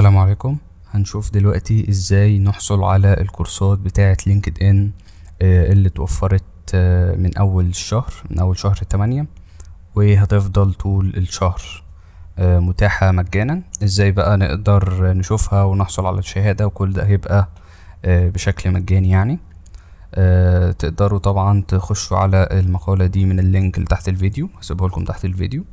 السلام عليكم هنشوف دلوقتي ازاي نحصل على الكورسات بتاعة لينكد ان آه، اللي اتوفرت آه، من اول الشهر من اول شهر تمانية وهتفضل طول الشهر آه، متاحة مجانا ازاي بقى نقدر نشوفها ونحصل على الشهادة وكل ده هيبقى بشكل مجاني يعني تقدروا طبعا تخشوا على المقالة دي من اللينك اللي تحت الفيديو هسيبه لكم تحت الفيديو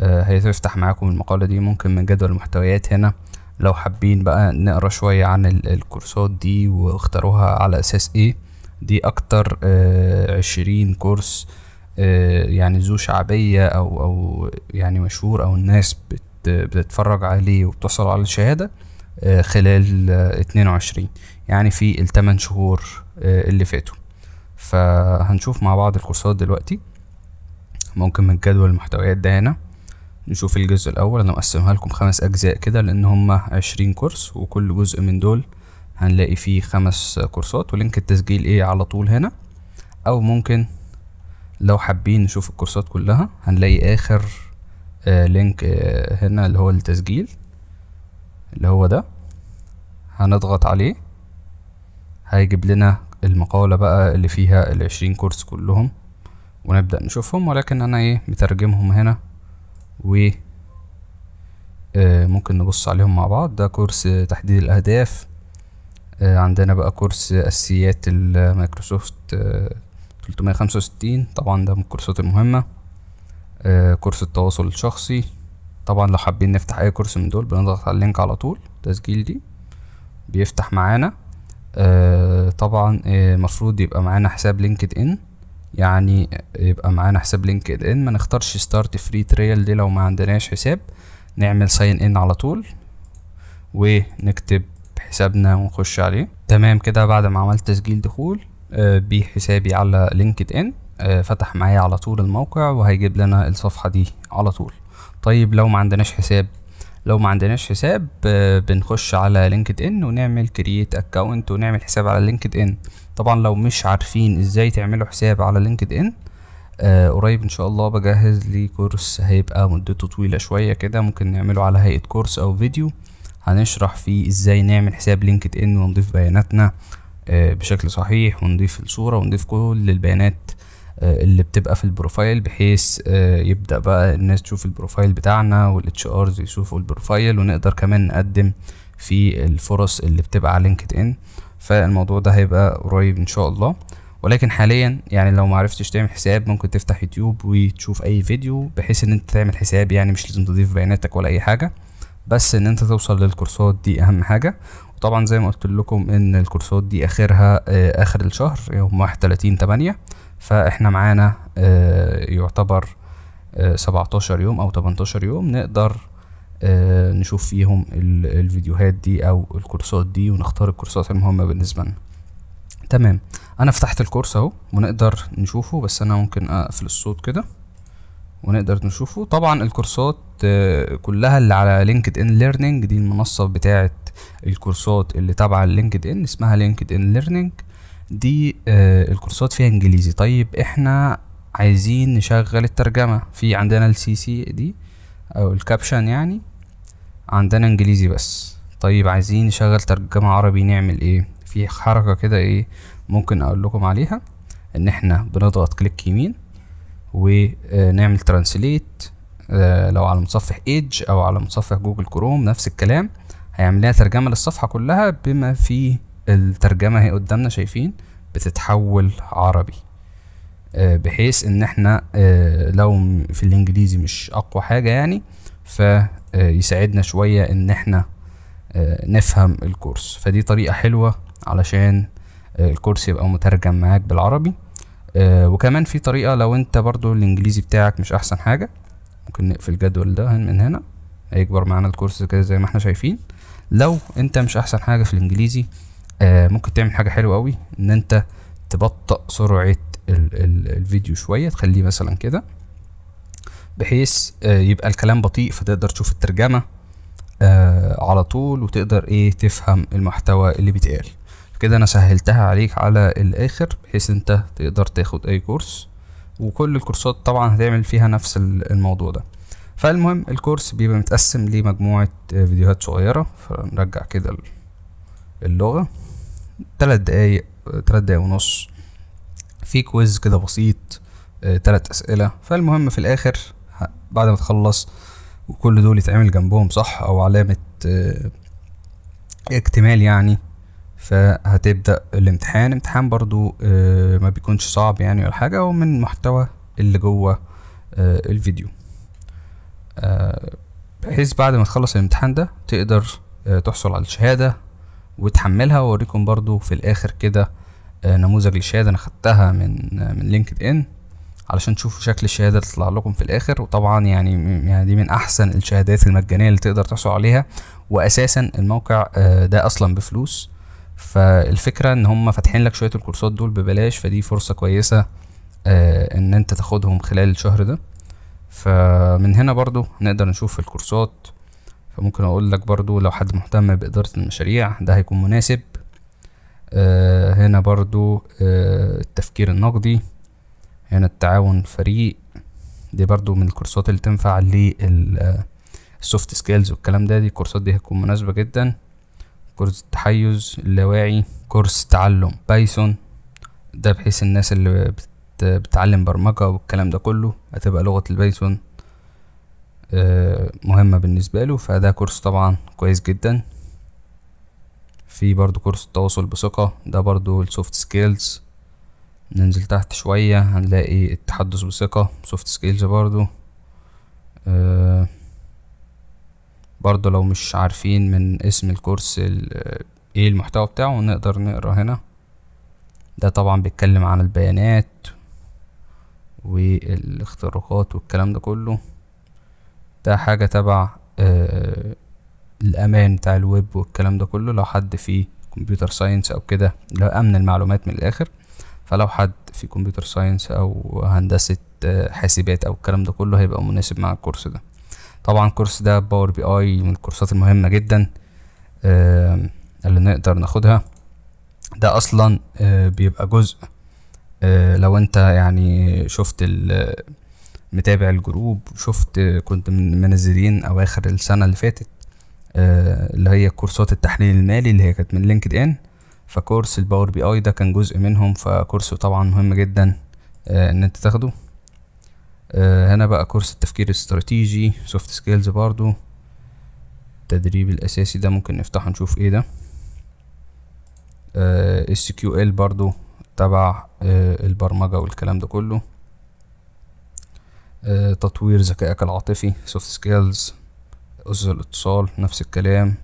هيتفتح معاكم المقالة دي ممكن من جدول المحتويات هنا لو حابين بقى نقرا شوية عن الكورسات دي واختاروها على أساس إيه دي أكتر آه، عشرين كورس آه، يعني ذو شعبية أو أو يعني مشهور أو الناس بتتفرج عليه وبتحصل على الشهادة آه، خلال اتنين وعشرين يعني في التمن شهور اللي فاتوا فهنشوف مع بعض الكورسات دلوقتي ممكن من جدول المحتويات ده هنا نشوف الجزء الأول أنا مقسمها لكم خمس أجزاء كده لأن هما عشرين كورس وكل جزء من دول هنلاقي فيه خمس كورسات ولينك التسجيل إيه على طول هنا أو ممكن لو حابين نشوف الكورسات كلها هنلاقي آخر آه لينك آه هنا اللي هو التسجيل اللي هو ده هنضغط عليه هيجيب لنا المقالة بقى اللي فيها العشرين كورس كلهم ونبدأ نشوفهم ولكن أنا إيه مترجمهم هنا و آه، ممكن نبص عليهم مع بعض ده كورس تحديد الأهداف آه، عندنا بقى كورس أساسيات المايكروسوفت 365 آه، طبعا ده من الكورسات المهمة كورس التواصل الشخصي طبعا لو حابين نفتح أي كورس من دول بنضغط على اللينك على طول تسجيل دي بيفتح معانا طبعا مفروض يبقى معانا حساب لينكد إن يعني يبقى معانا حساب لينكد ان ما نختارش ستارت فري تريال دي لو ما عندناش حساب نعمل ساين ان على طول ونكتب حسابنا ونخش عليه تمام كده بعد ما عملت تسجيل دخول آه، بيه حسابي على لينكد ان آه، فتح معايا على طول الموقع وهيجيب لنا الصفحة دي على طول طيب لو ما عندناش حساب لو ما عندناش حساب آه، بنخش على لينكد ان ونعمل كرييت اكونت ونعمل حساب على لينكد ان طبعا لو مش عارفين ازاي تعملوا حساب على لينكد ان آه، قريب ان شاء الله بجهز لي كورس هيبقى مدته طويله شويه كده ممكن نعمله على هيئه كورس او فيديو هنشرح فيه ازاي نعمل حساب لينكد ان ونضيف بياناتنا آه، بشكل صحيح ونضيف الصوره ونضيف كل البيانات آه، اللي بتبقى في البروفايل بحيث آه، يبدا بقى الناس تشوف البروفايل بتاعنا والاتش ارز يشوفوا البروفايل ونقدر كمان نقدم في الفرص اللي بتبقى على لينكد ان فالموضوع ده هيبقى قريب ان شاء الله ولكن حاليا يعني لو معرفتش تعمل حساب ممكن تفتح يوتيوب وتشوف اي فيديو بحيث ان انت تعمل حساب يعني مش لازم تضيف بياناتك ولا اي حاجه بس ان انت توصل للكورسات دي اهم حاجه وطبعا زي ما قلت لكم ان الكورسات دي اخرها آه، اخر الشهر يوم واحد 8 تمانية فاحنا معانا آه، يعتبر 17 آه، يوم او 18 يوم نقدر آه، نشوف فيهم الفيديوهات دي او الكورسات دي ونختار الكورسات المهمه بالنسبه لنا تمام انا فتحت الكورس اهو ونقدر نشوفه بس انا ممكن اقفل الصوت كده ونقدر نشوفه طبعا الكورسات كلها اللي على لينكد ان ليرنينج دي المنصه بتاعه الكورسات اللي تابعه لينكد ان اسمها لينكد ان ليرنينج دي آه الكورسات فيها انجليزي طيب احنا عايزين نشغل الترجمة في عندنا السي سي دي او الكابشن يعني عندنا انجليزي بس طيب عايزين نشغل ترجمة عربي نعمل ايه في حركة كده ايه ممكن اقول لكم عليها ان احنا بنضغط كليك يمين ونعمل آه، ترانسليت آه، لو على متصفح ايدج او على متصفح جوجل كروم نفس الكلام هيعمل لها ترجمة للصفحة كلها بما فيه الترجمة هي قدامنا شايفين بتتحول عربي آه، بحيث ان احنا آه، لو في الانجليزي مش اقوى حاجة يعني فيساعدنا آه، شوية ان احنا نفهم الكورس فدي طريقة حلوة علشان الكورس يبقى مترجم معاك بالعربي وكمان في طريقة لو انت برضو الانجليزي بتاعك مش احسن حاجة ممكن نقفل الجدول ده من هنا هيكبر معانا الكورس كده زي ما احنا شايفين لو انت مش احسن حاجة في الانجليزي آه، ممكن تعمل حاجه حلوه قوي ان انت تبطئ سرعه الفيديو شويه تخليه مثلا كده بحيث آه، يبقى الكلام بطيء فتقدر تشوف الترجمه آه، على طول وتقدر ايه تفهم المحتوى اللي بيتقال كده انا سهلتها عليك على الاخر بحيث انت تقدر تاخد اي كورس وكل الكورسات طبعا هتعمل فيها نفس الموضوع ده فالمهم الكورس بيبقى متقسم لمجموعة فيديوهات صغيرة فنرجع كده اللغة ثلاث دقايق ثلاث آه، دقايق ونص في كويز كده بسيط آه، تلات أسئلة فالمهم في الآخر بعد ما تخلص وكل دول يتعمل جنبهم صح أو علامة آه، اكتمال يعني فهتبدأ الامتحان امتحان برضو ما بيكونش صعب يعني ولا حاجة ومن محتوى اللي جوه الفيديو بحيث بعد ما تخلص الامتحان ده تقدر تحصل على الشهادة وتحملها واوريكم برضو في الاخر كده آه، نموذج للشهاده انا خدتها من آه، من لينكد ان علشان تشوفوا شكل الشهاده تطلع لكم في الاخر وطبعا يعني يعني دي من احسن الشهادات المجانيه اللي تقدر تحصل عليها واساسا الموقع آه، ده اصلا بفلوس فالفكره ان هم فاتحين لك شويه الكورسات دول ببلاش فدي فرصه كويسه ان انت تاخدهم خلال الشهر ده فمن هنا برضو نقدر نشوف الكورسات ممكن اقول لك برضو لو حد مهتم بإدارة المشاريع ده هيكون مناسب آه، هنا برضو آه، التفكير النقدي هنا التعاون الفريق دي برضو من الكورسات اللي تنفع للسوفت سكيلز آه، والكلام ده دي الكورسات دي هتكون مناسبة جدا كورس التحيز اللاواعي كورس تعلم بايثون ده بحيث الناس اللي بتتعلم برمجة والكلام ده كله هتبقى لغة البايثون آه، مهمة بالنسبة له فده كورس طبعا كويس جدا في برضو كورس التواصل بثقة ده برضو السوفت سكيلز ننزل تحت شوية هنلاقي التحدث بثقة سوفت سكيلز برضو آه، برضو لو مش عارفين من اسم الكورس آه، ايه المحتوى بتاعه نقدر نقرا هنا ده طبعا بيتكلم عن البيانات والاختراقات والكلام ده كله ده حاجة تبع آه الأمان بتاع الويب والكلام ده كله لو حد في كمبيوتر ساينس أو كده لو أمن المعلومات من الآخر فلو حد في كمبيوتر ساينس أو هندسة آه، حاسبات أو الكلام ده كله هيبقى مناسب مع الكورس ده طبعا الكورس ده باور بي اي من الكورسات المهمة جدا آه اللي نقدر ناخدها ده أصلا آه، بيبقى جزء آه، لو انت يعني شفت ال متابع الجروب شفت كنت من منزلين اواخر السنه اللي فاتت آه، اللي هي كورسات التحليل المالي اللي هي كانت من لينكد ان فكورس الباور بي اي ده كان جزء منهم فكورس طبعا مهم جدا آه، ان انت تاخده آه، هنا بقى كورس التفكير الاستراتيجي سوفت سكيلز برضو التدريب الاساسي ده ممكن نفتحه نشوف ايه ده اس كيو ال برضو تبع البرمجه والكلام ده كله آه، تطوير ذكائك العاطفي soft skills أسس الاتصال نفس الكلام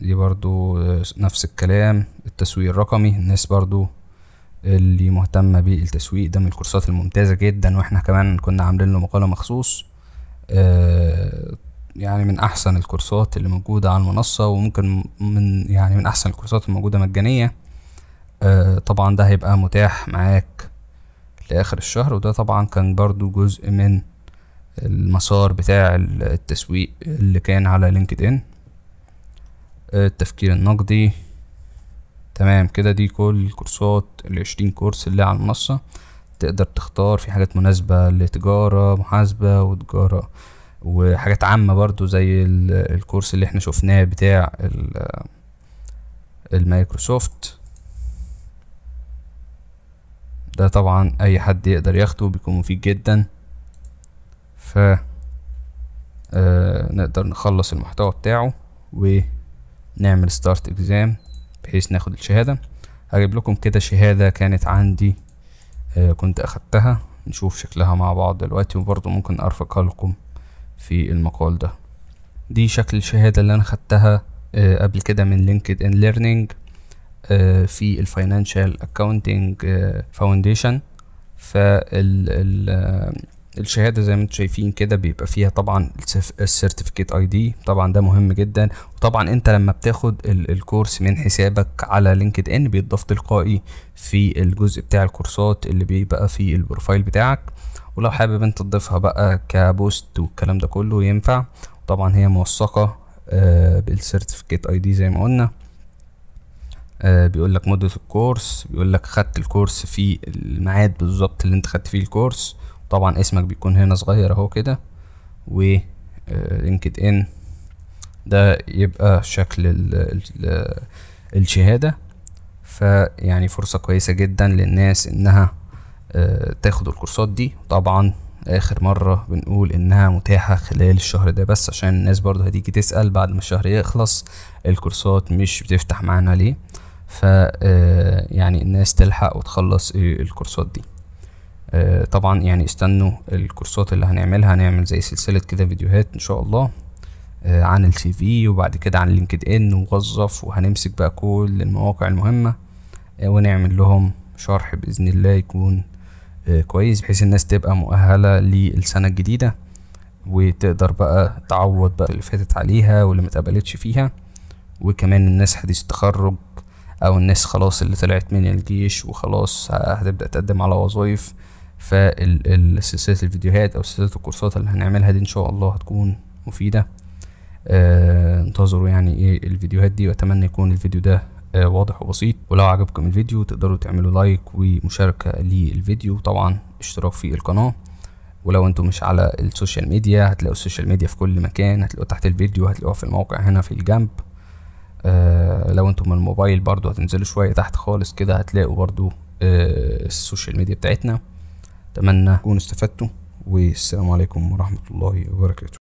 دي برضو آه، نفس الكلام التسويق الرقمي الناس برضو اللي مهتمة بالتسويق ده من الكورسات الممتازة جدا واحنا كمان كنا عاملين له مقالة مخصوص آه، يعني من احسن الكورسات اللي موجودة على المنصة وممكن من يعني من احسن الكورسات الموجودة مجانية طبعا ده هيبقى متاح معاك لاخر الشهر وده طبعا كان برضو جزء من المسار بتاع التسويق اللي كان على لينكد ان التفكير النقدي تمام كده دي كل الكورسات العشرين كورس اللي على المنصة تقدر تختار في حاجات مناسبة لتجارة محاسبة وتجارة وحاجات عامة برضو زي الكورس اللي احنا شفناه بتاع المايكروسوفت ده طبعا اي حد يقدر ياخده بيكون مفيد جدا ف آه نقدر نخلص المحتوى بتاعه ونعمل ستارت اكزام بحيث ناخد الشهاده هجيب لكم كده شهاده كانت عندي آه كنت اخدتها نشوف شكلها مع بعض دلوقتي وبرضو ممكن ارفقها لكم في المقال ده دي شكل الشهاده اللي انا خدتها آه قبل كده من لينكد ان ليرنينج آه، في الفاينانشال اكاونتنج آه، فاونديشن آه، الشهاده زي ما انتم شايفين كده بيبقى فيها طبعا السيرتيفيكيت اي دي طبعا ده مهم جدا وطبعا انت لما بتاخد الكورس من حسابك على لينكد ان بيتضاف تلقائي في الجزء بتاع الكورسات اللي بيبقى في البروفايل بتاعك ولو حابب انت تضيفها بقى كبوست والكلام ده كله ينفع طبعا هي موثقه بالسيرتيفيكيت اي دي زي ما قلنا آه، بيقول لك مدة الكورس بيقول لك خدت الكورس في الميعاد بالظبط اللي انت خدت فيه الكورس طبعا اسمك بيكون هنا صغير اهو كده و آه، لينكد ان ده يبقى شكل ال ال الشهادة فيعني فرصة كويسة جدا للناس انها آه، تاخد الكورسات دي طبعا اخر مرة بنقول انها متاحة خلال الشهر ده بس عشان الناس برضو هتيجي تسأل بعد ما الشهر يخلص الكورسات مش بتفتح معانا ليه ف آه، يعني الناس تلحق وتخلص ايه الكورسات دي آه، طبعا يعني استنوا الكورسات اللي هنعملها هنعمل زي سلسلة كده فيديوهات ان شاء الله آه، عن السي في وبعد كده عن لينكد ان ووظف وهنمسك بقى كل المواقع المهمة ونعمل لهم شرح بإذن الله يكون كويس بحيث الناس تبقى مؤهلة للسنة الجديدة وتقدر بقى تعوض بقى اللي فاتت عليها واللي متقبلتش فيها وكمان الناس حديث التخرج او الناس خلاص اللي طلعت من الجيش وخلاص آه، هتبدا تقدم على وظايف فالسلسله الفيديوهات او سلسله الكورسات اللي هنعملها دي ان شاء الله هتكون مفيده آه، انتظروا يعني ايه الفيديوهات دي واتمنى يكون الفيديو ده آه، واضح وبسيط ولو عجبكم الفيديو تقدروا تعملوا لايك ومشاركه للفيديو طبعا اشتراك في القناه ولو انتم مش على السوشيال ميديا هتلاقوا السوشيال ميديا في كل مكان هتلاقوا تحت الفيديو هتلاقوها في الموقع هنا في الجنب آه لو انتم من الموبايل برضو هتنزلوا شوية تحت خالص كده هتلاقوا برضو آه السوشيال ميديا بتاعتنا اتمنى تكونوا استفدتوا والسلام عليكم ورحمة الله وبركاته